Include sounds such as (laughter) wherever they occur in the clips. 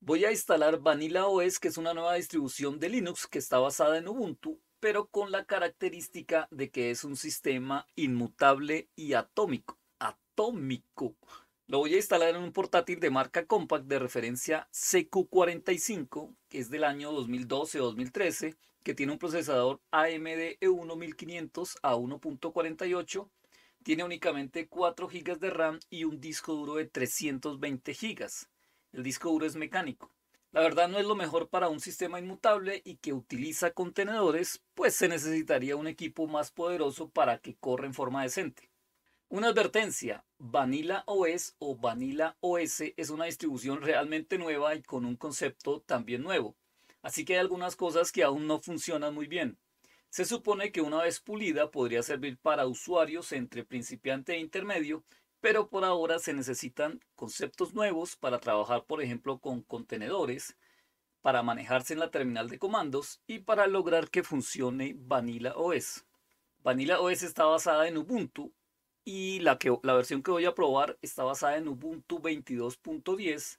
Voy a instalar Vanilla OS, que es una nueva distribución de Linux que está basada en Ubuntu, pero con la característica de que es un sistema inmutable y atómico. Atómico. Lo voy a instalar en un portátil de marca Compact de referencia CQ45, que es del año 2012-2013, que tiene un procesador AMD e 1500 a 1.48, tiene únicamente 4 GB de RAM y un disco duro de 320 GB el disco duro es mecánico. La verdad no es lo mejor para un sistema inmutable y que utiliza contenedores, pues se necesitaría un equipo más poderoso para que corra en forma decente. Una advertencia, Vanilla OS o Vanilla OS es una distribución realmente nueva y con un concepto también nuevo, así que hay algunas cosas que aún no funcionan muy bien. Se supone que una vez pulida podría servir para usuarios entre principiante e intermedio, pero por ahora se necesitan conceptos nuevos para trabajar, por ejemplo, con contenedores, para manejarse en la terminal de comandos y para lograr que funcione Vanilla OS. Vanilla OS está basada en Ubuntu y la, la versión que voy a probar está basada en Ubuntu 22.10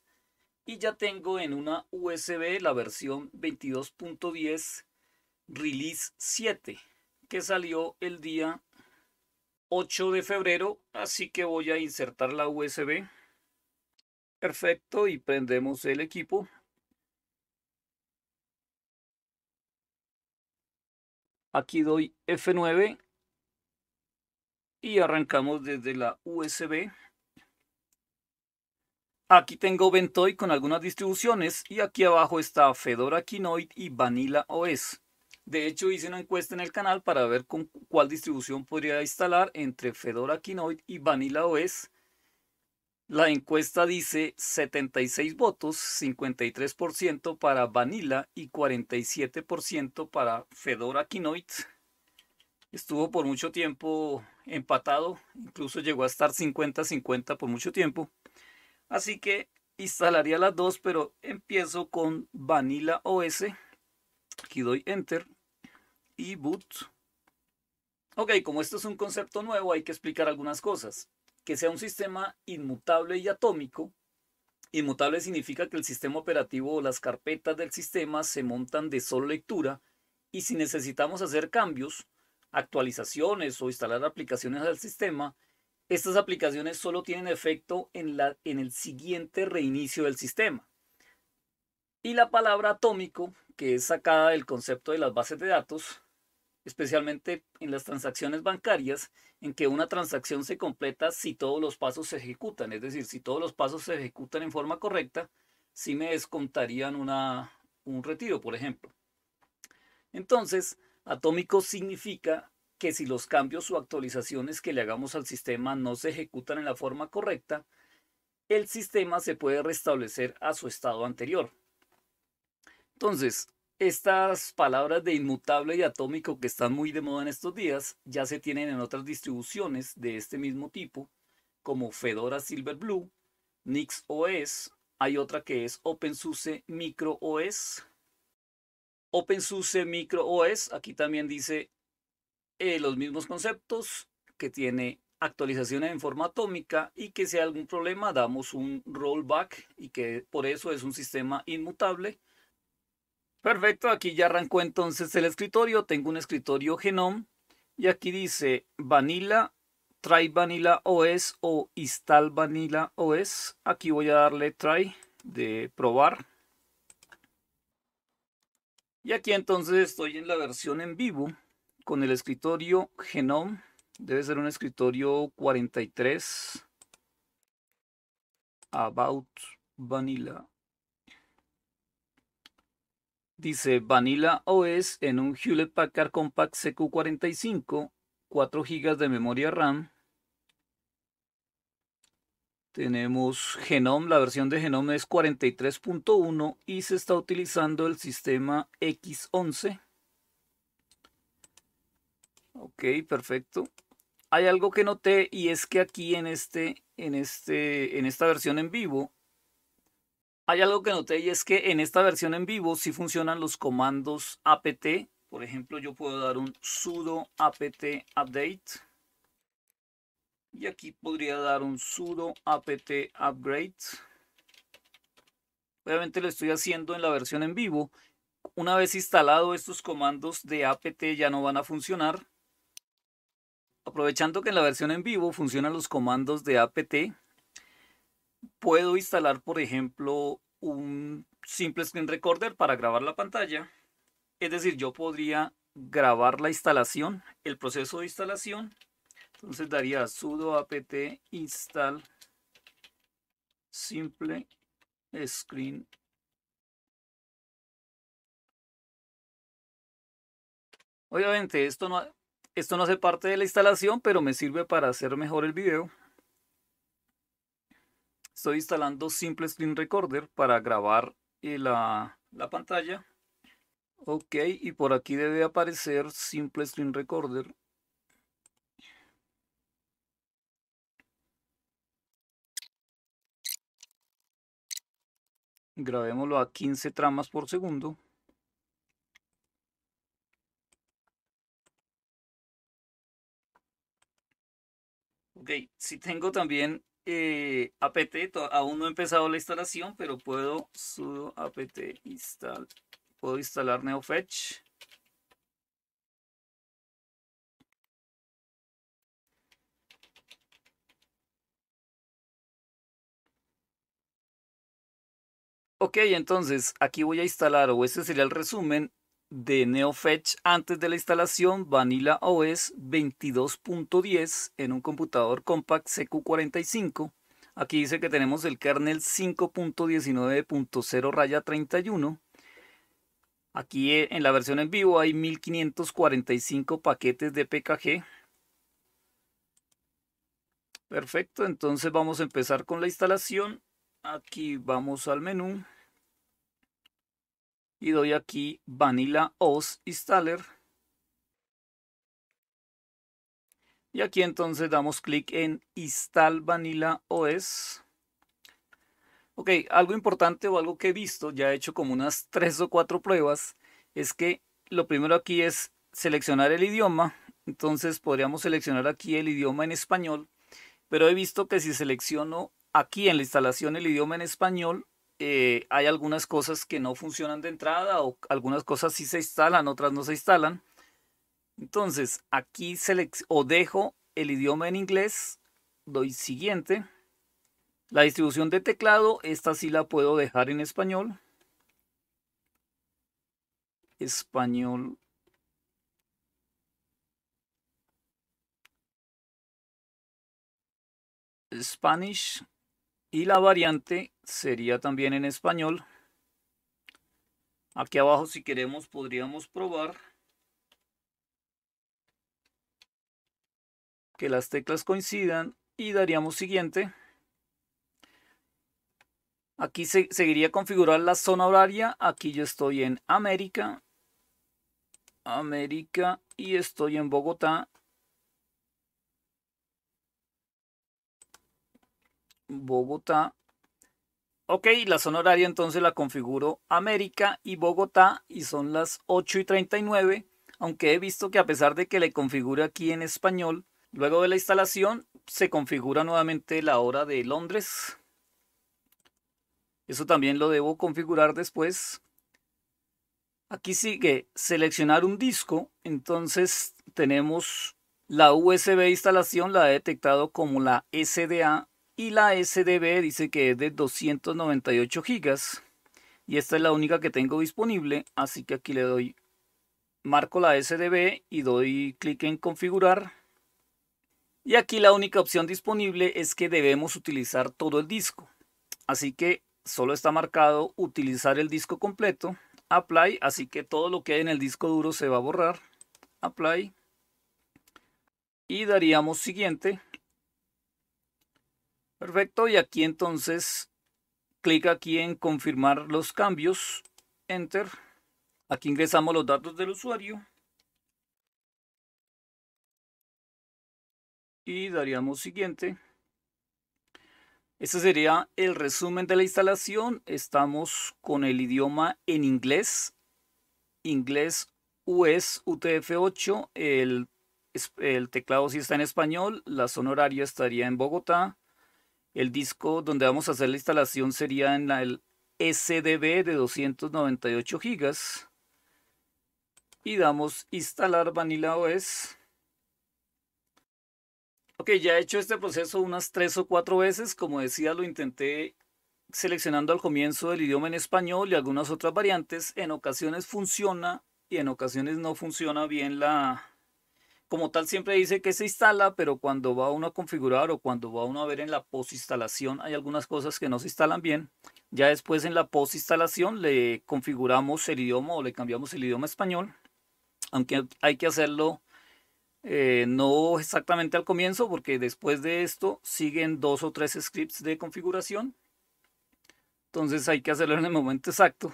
y ya tengo en una USB la versión 22.10 Release 7 que salió el día 8 de febrero, así que voy a insertar la USB. Perfecto, y prendemos el equipo. Aquí doy F9 y arrancamos desde la USB. Aquí tengo Ventoy con algunas distribuciones y aquí abajo está Fedora Kinoid y Vanilla OS. De hecho, hice una encuesta en el canal para ver con cuál distribución podría instalar entre Fedora Kinoid y Vanilla OS. La encuesta dice 76 votos, 53% para Vanilla y 47% para Fedora Kinoid. Estuvo por mucho tiempo empatado, incluso llegó a estar 50-50 por mucho tiempo. Así que instalaría las dos, pero empiezo con Vanilla OS. Aquí doy Enter y boot. Ok, como esto es un concepto nuevo, hay que explicar algunas cosas. Que sea un sistema inmutable y atómico. Inmutable significa que el sistema operativo o las carpetas del sistema se montan de solo lectura y si necesitamos hacer cambios, actualizaciones o instalar aplicaciones al sistema, estas aplicaciones solo tienen efecto en, la, en el siguiente reinicio del sistema. Y la palabra atómico, que es sacada del concepto de las bases de datos, especialmente en las transacciones bancarias, en que una transacción se completa si todos los pasos se ejecutan. Es decir, si todos los pasos se ejecutan en forma correcta, si me descontarían una, un retiro, por ejemplo. Entonces, atómico significa que si los cambios o actualizaciones que le hagamos al sistema no se ejecutan en la forma correcta, el sistema se puede restablecer a su estado anterior. Entonces, estas palabras de inmutable y atómico que están muy de moda en estos días ya se tienen en otras distribuciones de este mismo tipo, como Fedora Silverblue, Nix OS, hay otra que es OpenSUSE Micro OS. OpenSUSE Micro OS, aquí también dice eh, los mismos conceptos, que tiene actualizaciones en forma atómica y que si hay algún problema damos un rollback y que por eso es un sistema inmutable Perfecto, aquí ya arrancó entonces el escritorio. Tengo un escritorio Genome y aquí dice Vanilla, Try Vanilla OS o Install Vanilla OS. Aquí voy a darle Try de probar. Y aquí entonces estoy en la versión en vivo con el escritorio Genome. Debe ser un escritorio 43. About Vanilla Dice Vanilla OS en un Hewlett Packard Compact CQ45, 4 GB de memoria RAM. Tenemos Genome, la versión de Genome es 43.1 y se está utilizando el sistema X11. Ok, perfecto. Hay algo que noté y es que aquí en, este, en, este, en esta versión en vivo hay algo que noté y es que en esta versión en vivo sí funcionan los comandos apt. Por ejemplo, yo puedo dar un sudo apt update. Y aquí podría dar un sudo apt upgrade. Obviamente lo estoy haciendo en la versión en vivo. Una vez instalado estos comandos de apt ya no van a funcionar. Aprovechando que en la versión en vivo funcionan los comandos de apt, puedo instalar, por ejemplo, un simple screen recorder para grabar la pantalla. Es decir, yo podría grabar la instalación, el proceso de instalación. Entonces daría sudo apt install simple screen Obviamente esto no, esto no hace parte de la instalación, pero me sirve para hacer mejor el video. Estoy instalando Simple Screen Recorder para grabar eh, la, pantalla. Ok, y por aquí debe aparecer Simple Screen Recorder. grabémoslo a 15 tramas por segundo. Ok, si tengo también eh, apt, aún no he empezado la instalación, pero puedo sudo apt install, puedo instalar NeoFetch. Ok, entonces aquí voy a instalar, o este sería el resumen, de NeoFetch antes de la instalación Vanilla OS 22.10 en un computador Compact CQ45. Aquí dice que tenemos el kernel 5.19.0 raya 31. Aquí eh, en la versión en vivo hay 1545 paquetes de PKG. Perfecto, entonces vamos a empezar con la instalación. Aquí vamos al menú y doy aquí Vanilla OS Installer. Y aquí entonces damos clic en Install Vanilla OS. Ok, algo importante o algo que he visto, ya he hecho como unas tres o cuatro pruebas, es que lo primero aquí es seleccionar el idioma. Entonces podríamos seleccionar aquí el idioma en español, pero he visto que si selecciono aquí en la instalación el idioma en español, eh, hay algunas cosas que no funcionan de entrada o algunas cosas sí se instalan, otras no se instalan. Entonces, aquí o dejo el idioma en inglés, doy siguiente. La distribución de teclado, esta sí la puedo dejar en español. Español. Spanish. Y la variante sería también en español. Aquí abajo, si queremos, podríamos probar que las teclas coincidan y daríamos siguiente. Aquí se, seguiría configurar la zona horaria. Aquí yo estoy en América. América y estoy en Bogotá. Bogotá. Ok, la zona horaria entonces la configuro América y Bogotá y son las 8 y 39, aunque he visto que a pesar de que le configure aquí en español, luego de la instalación se configura nuevamente la hora de Londres. Eso también lo debo configurar después. Aquí sigue seleccionar un disco, entonces tenemos la USB instalación, la he detectado como la SDA y la SDB dice que es de 298 gigas y esta es la única que tengo disponible así que aquí le doy marco la SDB y doy clic en configurar y aquí la única opción disponible es que debemos utilizar todo el disco así que solo está marcado utilizar el disco completo apply así que todo lo que hay en el disco duro se va a borrar apply y daríamos siguiente Perfecto, y aquí entonces clic aquí en confirmar los cambios, enter. Aquí ingresamos los datos del usuario. Y daríamos siguiente. Este sería el resumen de la instalación. Estamos con el idioma en inglés, inglés US UTF-8. El, el teclado sí está en español, la zona horaria estaría en Bogotá. El disco donde vamos a hacer la instalación sería en la, el SDB de 298 GB. Y damos instalar Vanilla OS. Ok, ya he hecho este proceso unas tres o cuatro veces. Como decía, lo intenté seleccionando al comienzo el idioma en español y algunas otras variantes. En ocasiones funciona y en ocasiones no funciona bien la, como tal siempre dice que se instala, pero cuando va uno a configurar o cuando va uno a ver en la instalación hay algunas cosas que no se instalan bien. Ya después en la instalación le configuramos el idioma o le cambiamos el idioma español, aunque hay que hacerlo eh, no exactamente al comienzo, porque después de esto siguen dos o tres scripts de configuración. Entonces hay que hacerlo en el momento exacto.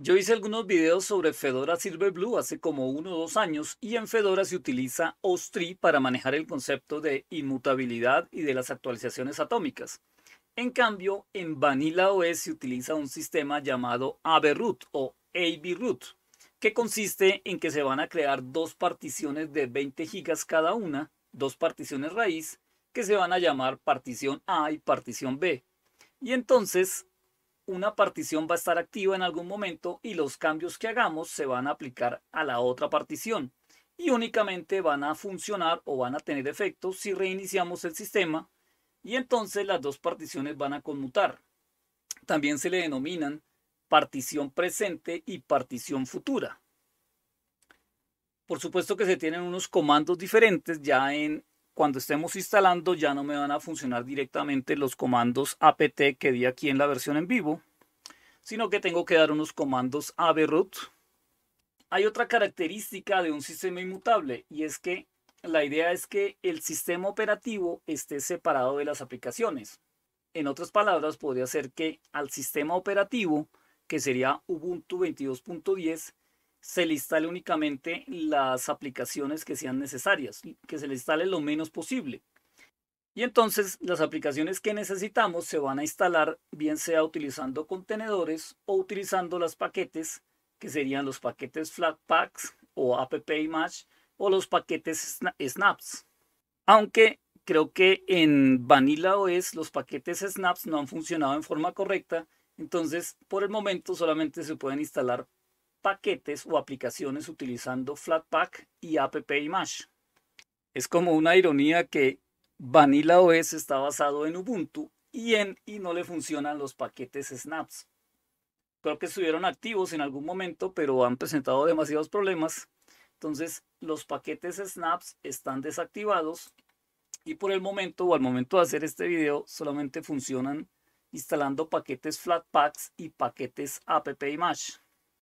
Yo hice algunos videos sobre Fedora Silverblue hace como uno o dos años y en Fedora se utiliza OSTRI para manejar el concepto de inmutabilidad y de las actualizaciones atómicas. En cambio, en Vanilla OS se utiliza un sistema llamado ABRoot o ABRoot, que consiste en que se van a crear dos particiones de 20 GB cada una, dos particiones raíz, que se van a llamar partición A y partición B. Y entonces una partición va a estar activa en algún momento y los cambios que hagamos se van a aplicar a la otra partición y únicamente van a funcionar o van a tener efecto si reiniciamos el sistema y entonces las dos particiones van a conmutar. También se le denominan partición presente y partición futura. Por supuesto que se tienen unos comandos diferentes ya en cuando estemos instalando ya no me van a funcionar directamente los comandos apt que di aquí en la versión en vivo, sino que tengo que dar unos comandos abroot. Hay otra característica de un sistema inmutable y es que la idea es que el sistema operativo esté separado de las aplicaciones. En otras palabras, podría ser que al sistema operativo, que sería Ubuntu 22.10, se le instale únicamente las aplicaciones que sean necesarias, que se le instale lo menos posible. Y entonces las aplicaciones que necesitamos se van a instalar bien sea utilizando contenedores o utilizando los paquetes, que serían los paquetes Flatpaks o AppImage o los paquetes Snaps. Aunque creo que en Vanilla OS los paquetes Snaps no han funcionado en forma correcta, entonces por el momento solamente se pueden instalar paquetes o aplicaciones utilizando Flatpak y App Es como una ironía que Vanilla OS está basado en Ubuntu y, en, y no le funcionan los paquetes snaps. Creo que estuvieron activos en algún momento, pero han presentado demasiados problemas. Entonces, los paquetes snaps están desactivados y por el momento o al momento de hacer este video solamente funcionan instalando paquetes Flatpaks y paquetes AppImage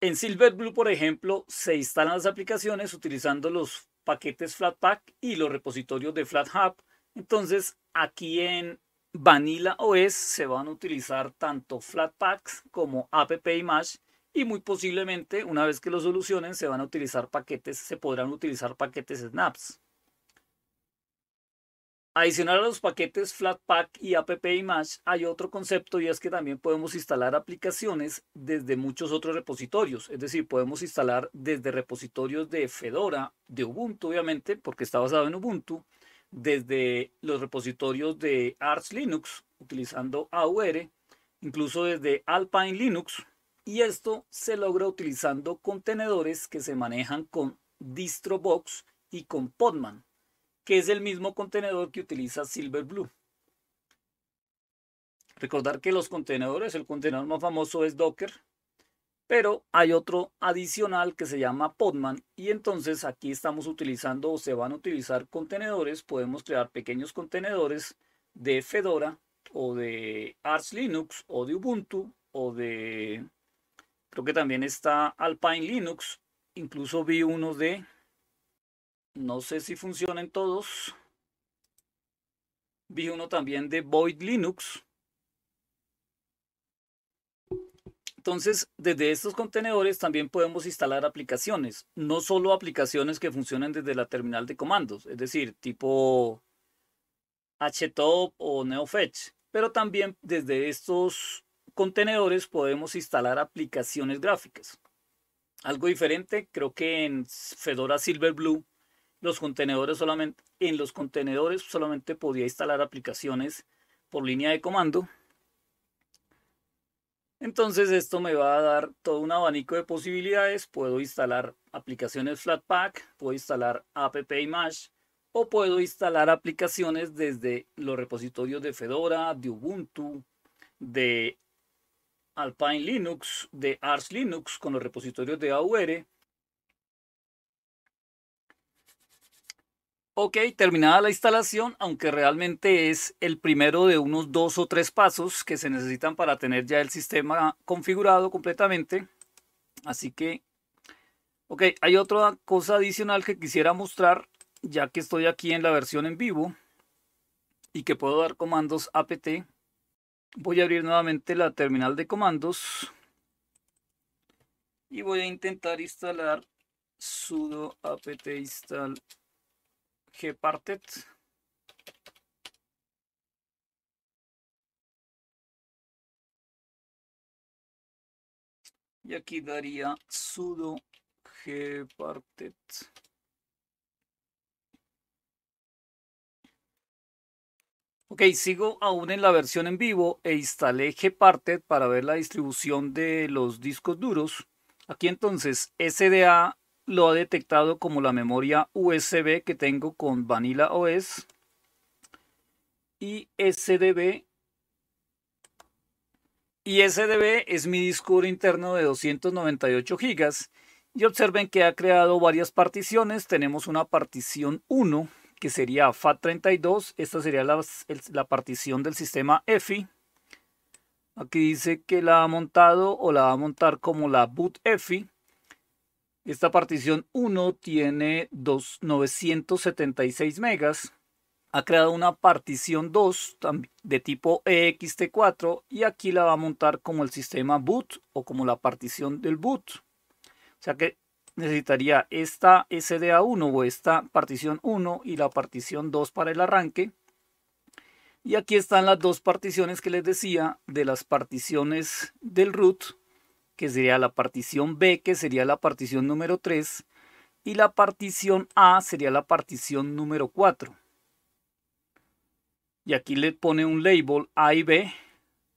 en Silverblue, por ejemplo, se instalan las aplicaciones utilizando los paquetes Flatpak y los repositorios de FlatHub. Entonces, aquí en Vanilla OS se van a utilizar tanto Flatpaks como App AppImage y muy posiblemente, una vez que lo solucionen, se van a utilizar paquetes, se podrán utilizar paquetes snaps. Adicional a los paquetes Flatpak y App hay otro concepto y es que también podemos instalar aplicaciones desde muchos otros repositorios. Es decir, podemos instalar desde repositorios de Fedora, de Ubuntu, obviamente, porque está basado en Ubuntu, desde los repositorios de Arch Linux, utilizando AUR, incluso desde Alpine Linux. Y esto se logra utilizando contenedores que se manejan con DistroBox y con Podman que es el mismo contenedor que utiliza Silverblue. Recordar que los contenedores, el contenedor más famoso es Docker, pero hay otro adicional que se llama Podman y entonces aquí estamos utilizando o se van a utilizar contenedores, podemos crear pequeños contenedores de Fedora o de Arch Linux o de Ubuntu o de creo que también está Alpine Linux, incluso vi uno de no sé si funcionan todos. Vi uno también de Void Linux. Entonces, desde estos contenedores también podemos instalar aplicaciones, no solo aplicaciones que funcionen desde la terminal de comandos, es decir, tipo HTOP o NeoFetch, pero también desde estos contenedores podemos instalar aplicaciones gráficas. Algo diferente, creo que en Fedora Silverblue los contenedores solamente, en los contenedores solamente podía instalar aplicaciones por línea de comando. Entonces esto me va a dar todo un abanico de posibilidades. Puedo instalar aplicaciones Flatpak, puedo instalar app o puedo instalar aplicaciones desde los repositorios de Fedora, de Ubuntu, de Alpine Linux, de Arch Linux con los repositorios de AUR Ok, terminada la instalación, aunque realmente es el primero de unos dos o tres pasos que se necesitan para tener ya el sistema configurado completamente. Así que, ok, hay otra cosa adicional que quisiera mostrar, ya que estoy aquí en la versión en vivo y que puedo dar comandos apt. Voy a abrir nuevamente la terminal de comandos y voy a intentar instalar sudo apt install gparted Y aquí daría sudo gparted Ok, sigo aún en la versión en vivo e instalé Gparted para ver la distribución de los discos duros. Aquí entonces SDA lo ha detectado como la memoria USB que tengo con Vanilla OS y SDB. Y SDB es mi disco interno de 298 GB. Y observen que ha creado varias particiones. Tenemos una partición 1 que sería FAT32. Esta sería la, la partición del sistema EFI. Aquí dice que la ha montado o la va a montar como la boot EFI. Esta partición 1 tiene 2, 976 megas. Ha creado una partición 2 de tipo EXT4 y aquí la va a montar como el sistema boot o como la partición del boot. O sea que necesitaría esta SDA1 o esta partición 1 y la partición 2 para el arranque. Y aquí están las dos particiones que les decía de las particiones del root que sería la partición B, que sería la partición número 3, y la partición A sería la partición número 4. Y aquí le pone un label A y B,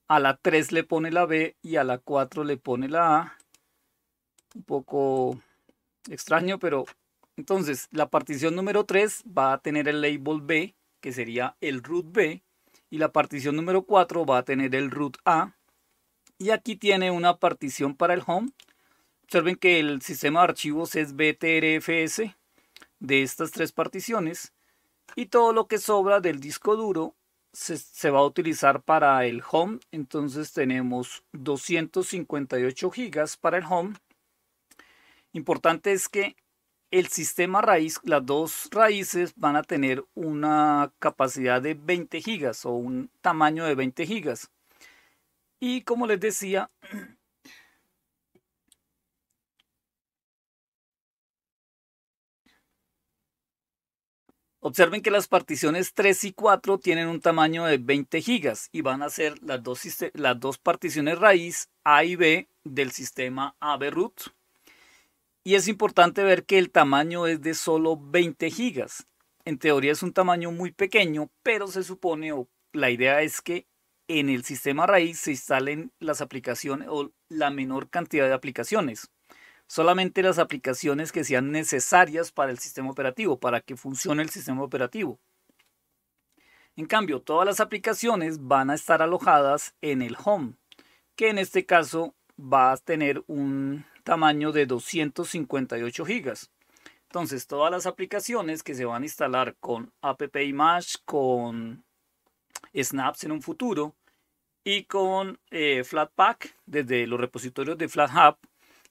a la 3 le pone la B y a la 4 le pone la A. Un poco extraño, pero entonces la partición número 3 va a tener el label B, que sería el root B, y la partición número 4 va a tener el root A, y aquí tiene una partición para el home. Observen que el sistema de archivos es BTRFS de estas tres particiones. Y todo lo que sobra del disco duro se, se va a utilizar para el home. Entonces tenemos 258 gigas para el home. Importante es que el sistema raíz, las dos raíces van a tener una capacidad de 20 gigas o un tamaño de 20 gigas. Y como les decía, Observen que las particiones 3 y 4 tienen un tamaño de 20 gigas y van a ser las dos, las dos particiones raíz A y B del sistema AB root. Y es importante ver que el tamaño es de solo 20 gigas. En teoría es un tamaño muy pequeño, pero se supone o la idea es que en el sistema raíz se instalen las aplicaciones o la menor cantidad de aplicaciones. Solamente las aplicaciones que sean necesarias para el sistema operativo, para que funcione el sistema operativo. En cambio, todas las aplicaciones van a estar alojadas en el home, que en este caso va a tener un tamaño de 258 GB. Entonces, todas las aplicaciones que se van a instalar con AppImage, con snaps en un futuro y con eh, Flatpak desde los repositorios de FlatHub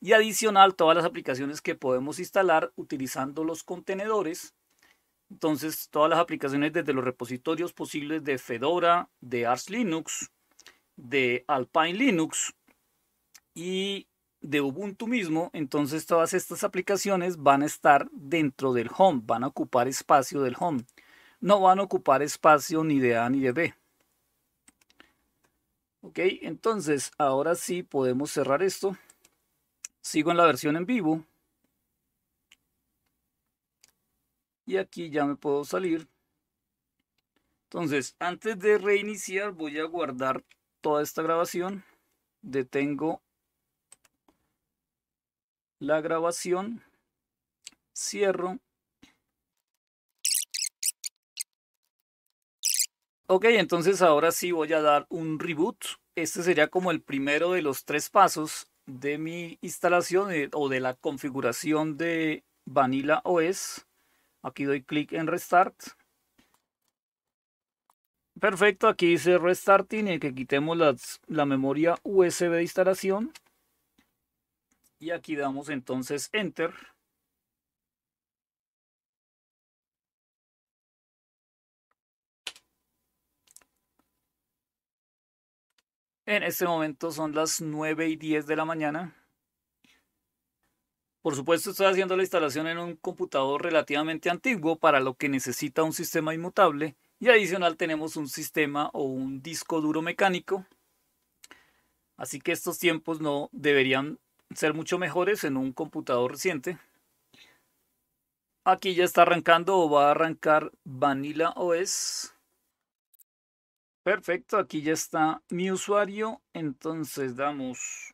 y adicional todas las aplicaciones que podemos instalar utilizando los contenedores. Entonces, todas las aplicaciones desde los repositorios posibles de Fedora, de Arch Linux, de Alpine Linux y de Ubuntu mismo, entonces todas estas aplicaciones van a estar dentro del home, van a ocupar espacio del home no van a ocupar espacio ni de A ni de B. Ok, entonces ahora sí podemos cerrar esto. Sigo en la versión en vivo. Y aquí ya me puedo salir. Entonces, antes de reiniciar voy a guardar toda esta grabación. Detengo la grabación. Cierro. Ok, entonces ahora sí voy a dar un reboot. Este sería como el primero de los tres pasos de mi instalación eh, o de la configuración de Vanilla OS. Aquí doy clic en Restart. Perfecto, aquí dice Restarting y eh, que quitemos la memoria USB de instalación. Y aquí damos entonces Enter. En este momento son las 9 y 10 de la mañana. Por supuesto, estoy haciendo la instalación en un computador relativamente antiguo para lo que necesita un sistema inmutable y adicional tenemos un sistema o un disco duro mecánico. Así que estos tiempos no deberían ser mucho mejores en un computador reciente. Aquí ya está arrancando o va a arrancar Vanilla OS. Perfecto, aquí ya está mi usuario. Entonces damos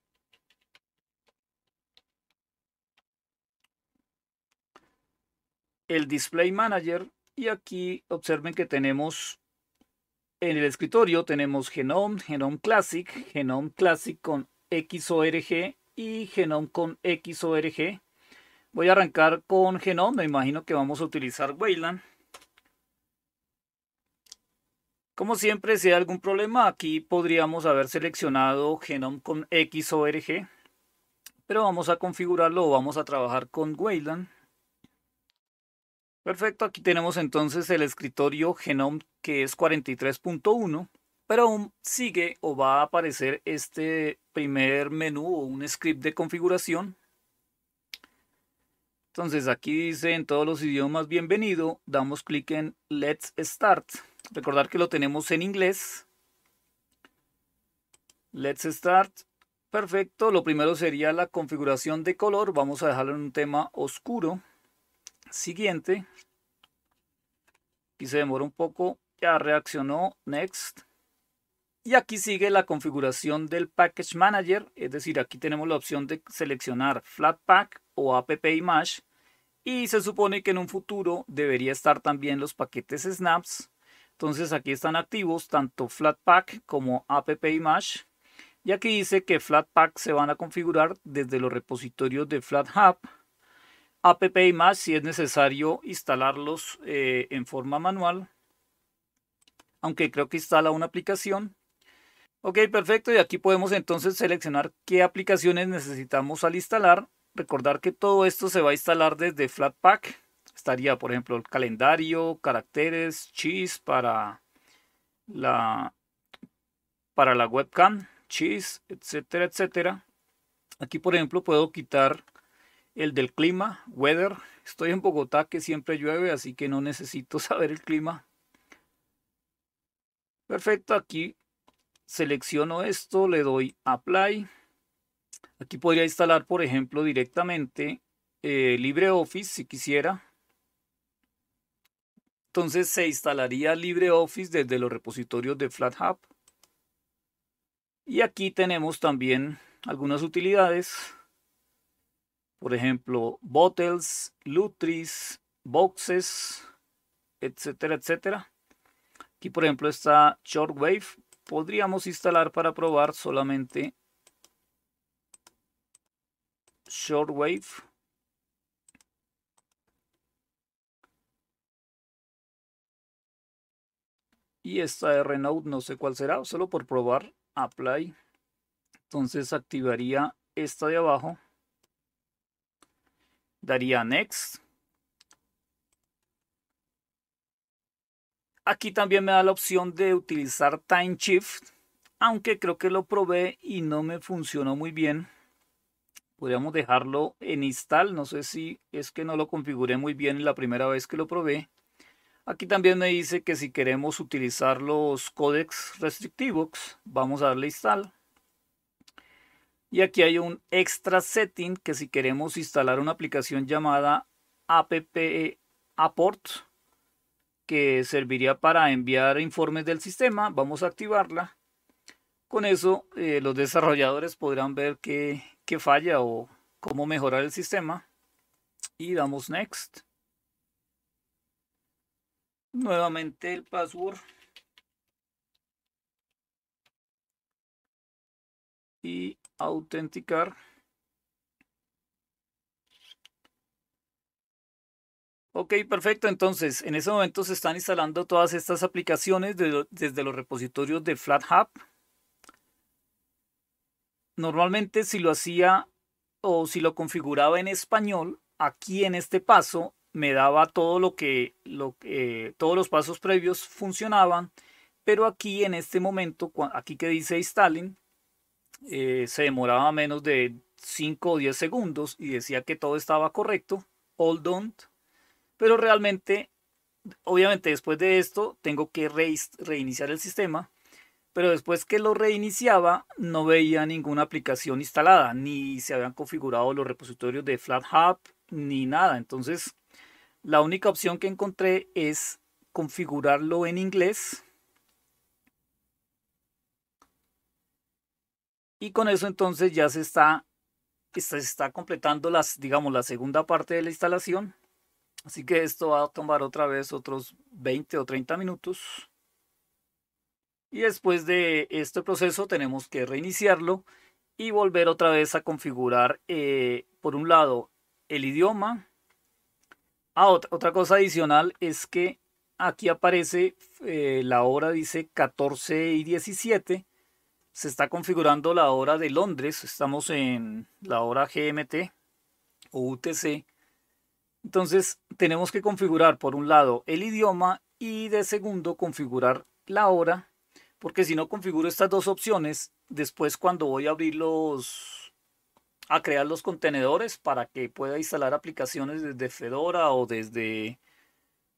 el Display Manager y aquí observen que tenemos en el escritorio tenemos Genome, Genome Classic, Genome Classic con XORG y Genome con XORG. Voy a arrancar con Genome, me imagino que vamos a utilizar Wayland. Como siempre, si hay algún problema, aquí podríamos haber seleccionado Genome con xorg, pero vamos a configurarlo vamos a trabajar con Wayland. Perfecto, aquí tenemos entonces el escritorio Genome que es 43.1, pero aún sigue o va a aparecer este primer menú o un script de configuración entonces aquí dice en todos los idiomas bienvenido, damos clic en Let's Start. Recordar que lo tenemos en inglés. Let's start. Perfecto. Lo primero sería la configuración de color. Vamos a dejarlo en un tema oscuro. Siguiente. Aquí se demora un poco. Ya reaccionó. Next. Y aquí sigue la configuración del Package Manager, es decir, aquí tenemos la opción de seleccionar Flatpak o App Image y se supone que en un futuro debería estar también los paquetes Snaps entonces aquí están activos tanto Flatpak como app-image. Y aquí dice que Flatpak se van a configurar desde los repositorios de FlatHub. app si es necesario instalarlos eh, en forma manual. Aunque creo que instala una aplicación. Ok, perfecto. Y aquí podemos entonces seleccionar qué aplicaciones necesitamos al instalar. Recordar que todo esto se va a instalar desde Flatpak estaría, por ejemplo, el calendario, caracteres, cheese para la, para la webcam, cheese, etcétera, etcétera. Aquí, por ejemplo, puedo quitar el del clima, weather. Estoy en Bogotá que siempre llueve, así que no necesito (laughs) saber el clima. Perfecto, aquí selecciono esto, le doy apply. Aquí podría instalar, por ejemplo, directamente eh, LibreOffice si quisiera. Entonces se instalaría LibreOffice desde los repositorios de FlatHub. Y aquí tenemos también algunas utilidades. Por ejemplo, bottles, lutris, boxes, etcétera, etcétera. Aquí, por ejemplo, está Shortwave. Podríamos instalar para probar solamente Shortwave. Y esta de Renault no sé cuál será, solo por probar. Apply. Entonces activaría esta de abajo. Daría Next. Aquí también me da la opción de utilizar Time Shift. Aunque creo que lo probé y no me funcionó muy bien. Podríamos dejarlo en install. No sé si es que no lo configuré muy bien la primera vez que lo probé. Aquí también me dice que si queremos utilizar los codecs restrictivos, vamos a darle install. Y aquí hay un extra setting que si queremos instalar una aplicación llamada app e apport, que serviría para enviar informes del sistema, vamos a activarla. Con eso eh, los desarrolladores podrán ver qué, qué falla o cómo mejorar el sistema. Y damos next nuevamente el password y autenticar Ok, perfecto. Entonces, en ese momento se están instalando todas estas aplicaciones desde los repositorios de FlatHub. Normalmente, si lo hacía o si lo configuraba en español, aquí en este paso me daba todo lo que, lo, eh, todos los pasos previos funcionaban, pero aquí en este momento, aquí que dice Installing, eh, se demoraba menos de 5 o 10 segundos y decía que todo estaba correcto, all done, pero realmente, obviamente después de esto, tengo que reiniciar el sistema, pero después que lo reiniciaba, no veía ninguna aplicación instalada, ni se habían configurado los repositorios de FlatHub, ni nada, entonces la única opción que encontré es configurarlo en inglés. Y con eso entonces ya se está, se está completando las, digamos, la segunda parte de la instalación. Así que esto va a tomar otra vez otros 20 o 30 minutos. Y después de este proceso tenemos que reiniciarlo y volver otra vez a configurar, eh, por un lado, el idioma, Ah, otra, cosa adicional es que aquí aparece, eh, la hora dice 14 y 17. Se está configurando la hora de Londres. Estamos en la hora GMT o UTC. Entonces tenemos que configurar por un lado el idioma y de segundo configurar la hora. Porque si no configuro estas dos opciones, después cuando voy a abrir los, a crear los contenedores para que pueda instalar aplicaciones desde Fedora o desde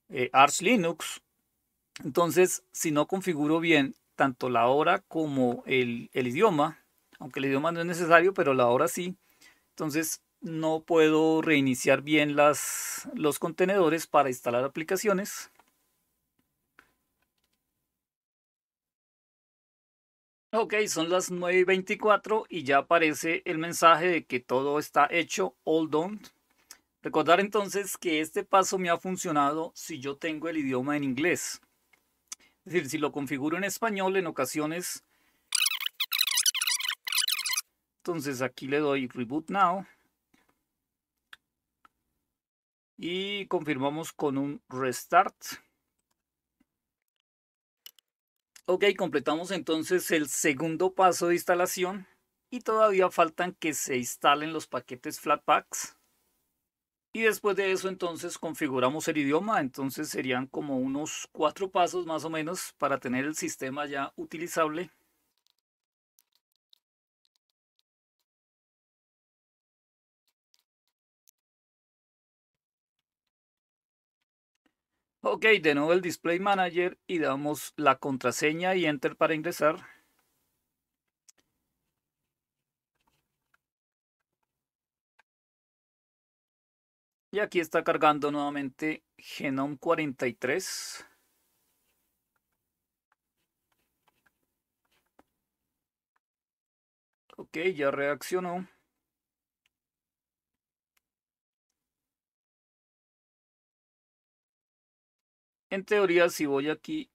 eh, Arch Linux. Entonces, si no configuro bien tanto la hora como el, idioma, aunque el idioma no es necesario, pero la hora sí, entonces no puedo reiniciar bien las, los contenedores para instalar aplicaciones Ok, son las 9.24 y y ya aparece el mensaje de que todo está hecho, all done. Recordar entonces que este paso me ha funcionado si yo tengo el idioma en inglés. Es decir, si lo configuro en español en ocasiones. Entonces aquí le doy reboot now. Y confirmamos con un restart. Ok, completamos entonces el segundo paso de instalación y todavía faltan que se instalen los paquetes Flatpaks. Y después de eso entonces configuramos el idioma, entonces serían como unos cuatro pasos más o menos para tener el sistema ya utilizable Ok, de nuevo el Display Manager y damos la contraseña y Enter para ingresar. Y aquí está cargando nuevamente Genome 43. Ok, ya reaccionó. en teoría, si voy aquí,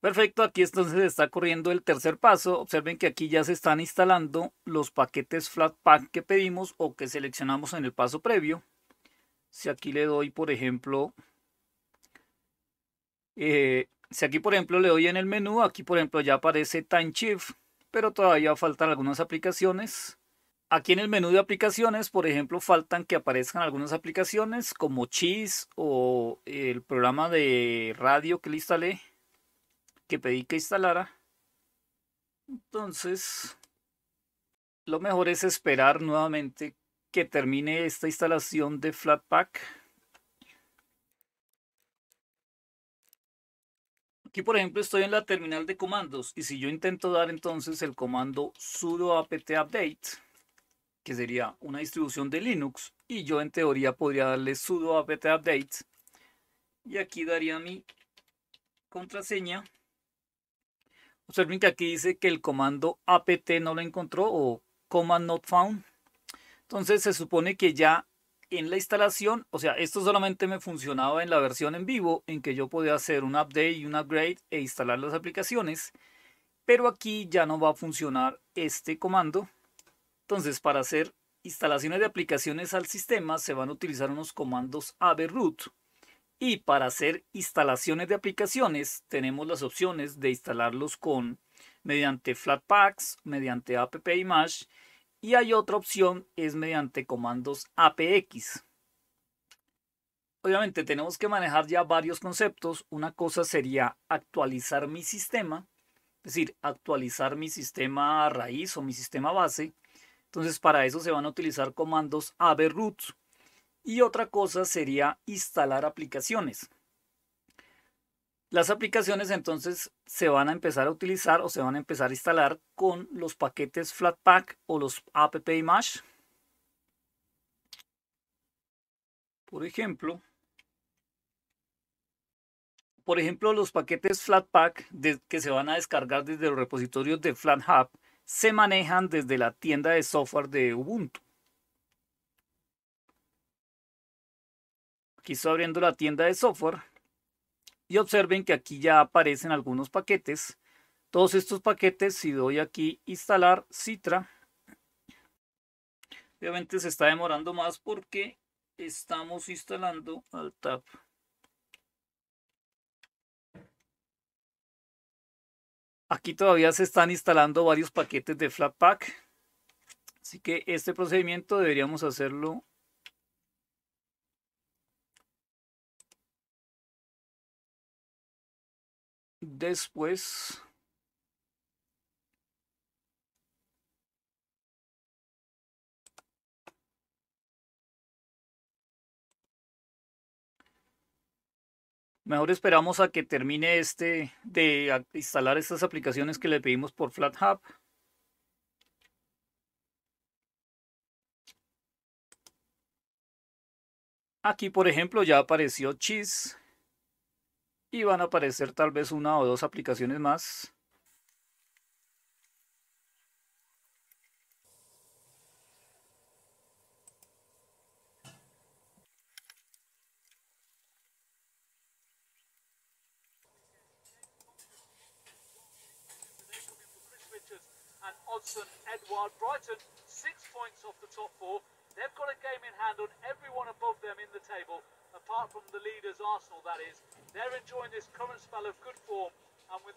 perfecto, aquí entonces está corriendo el tercer paso. Observen que aquí ya se están instalando los paquetes Flatpak que pedimos o que seleccionamos en el paso previo. Si aquí le doy, por ejemplo, eh, si aquí, por ejemplo, le doy en el menú, aquí, por ejemplo, ya aparece Time Shift, pero todavía faltan algunas aplicaciones. Aquí en el menú de aplicaciones, por ejemplo, faltan que aparezcan algunas aplicaciones como Cheese o el programa de radio que le instalé, que pedí que instalara. Entonces, lo mejor es esperar nuevamente que termine esta instalación de Flatpak. Aquí, por ejemplo, estoy en la terminal de comandos y si yo intento dar entonces el comando sudo apt update, que sería una distribución de Linux, y yo en teoría podría darle sudo apt update, y aquí daría mi contraseña. Observen que aquí dice que el comando apt no lo encontró o command not found. Entonces se supone que ya en la instalación, o sea, esto solamente me funcionaba en la versión en vivo, en que yo podía hacer un update y un upgrade e instalar las aplicaciones. Pero aquí ya no va a funcionar este comando, entonces, para hacer instalaciones de aplicaciones al sistema, se van a utilizar unos comandos root Y para hacer instalaciones de aplicaciones, tenemos las opciones de instalarlos con mediante Flatpaks, mediante AppImage, y hay otra opción, es mediante comandos apx. Obviamente tenemos que manejar ya varios conceptos. Una cosa sería actualizar mi sistema, es decir, actualizar mi sistema raíz o mi sistema base. Entonces para eso se van a utilizar comandos root Y otra cosa sería instalar aplicaciones. Las aplicaciones entonces se van a empezar a utilizar o se van a empezar a instalar con los paquetes Flatpak o los app image. Por ejemplo, por ejemplo, los paquetes Flatpak que se van a descargar desde los repositorios de FlatHub se manejan desde la tienda de software de Ubuntu. Aquí estoy abriendo la tienda de software y observen que aquí ya aparecen algunos paquetes. Todos estos paquetes, si doy aquí instalar Citra, obviamente se está demorando más porque estamos instalando al TAP Aquí todavía se están instalando varios paquetes de Flatpak. Así que este procedimiento deberíamos hacerlo después. Mejor esperamos a que termine este de instalar estas aplicaciones que le pedimos por FlatHub. Aquí, por ejemplo, ya apareció Cheese. Y van a aparecer tal vez una o dos aplicaciones más. Edward. Brighton, six points off the top four. They've got a game in hand on everyone above them in the table, apart from the leaders, Arsenal, that is. They're enjoying this current spell of good form, and with...